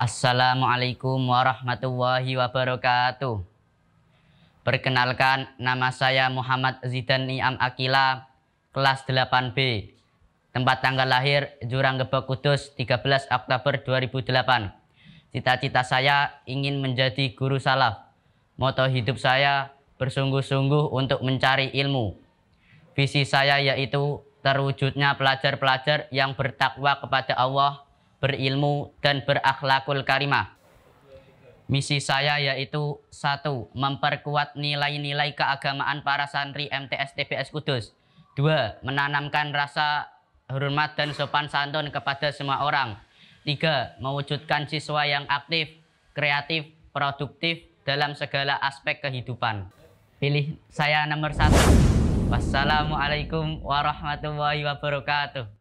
Assalamualaikum warahmatullahi wabarakatuh. Perkenalkan, nama saya Muhammad Zidan Niam Akila, kelas 8B. Tempat tanggal lahir Jurang Gebok Kudus 13 Oktober 2008. Cita-cita saya ingin menjadi guru salaf. Moto hidup saya bersungguh-sungguh untuk mencari ilmu. Visi saya yaitu terwujudnya pelajar-pelajar yang bertakwa kepada Allah berilmu, dan berakhlakul karimah. Misi saya yaitu satu, memperkuat nilai-nilai keagamaan para santri MTS TPS Kudus. Dua, menanamkan rasa hormat dan sopan santun kepada semua orang. Tiga, mewujudkan siswa yang aktif, kreatif, produktif dalam segala aspek kehidupan. Pilih saya nomor satu. Wassalamualaikum warahmatullahi wabarakatuh.